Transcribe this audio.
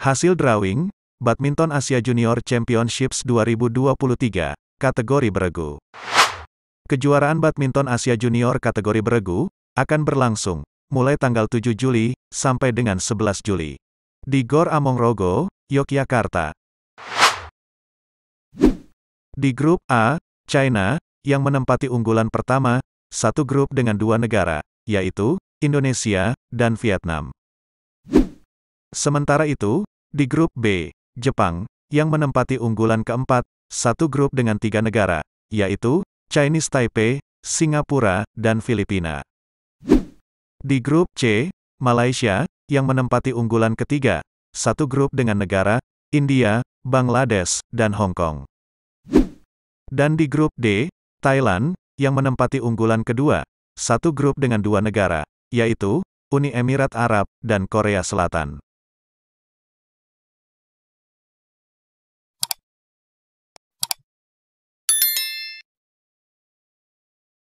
Hasil drawing, Badminton Asia Junior Championships 2023, kategori beregu. Kejuaraan Badminton Asia Junior kategori beregu, akan berlangsung, mulai tanggal 7 Juli, sampai dengan 11 Juli. Di Gor Among Rogo, Yogyakarta. Di grup A, China, yang menempati unggulan pertama, satu grup dengan dua negara, yaitu, Indonesia, dan Vietnam. Sementara itu, di grup B, Jepang, yang menempati unggulan keempat, satu grup dengan tiga negara, yaitu Chinese Taipei, Singapura, dan Filipina. Di grup C, Malaysia, yang menempati unggulan ketiga, satu grup dengan negara, India, Bangladesh, dan Hong Kong. Dan di grup D, Thailand, yang menempati unggulan kedua, satu grup dengan dua negara, yaitu Uni Emirat Arab dan Korea Selatan.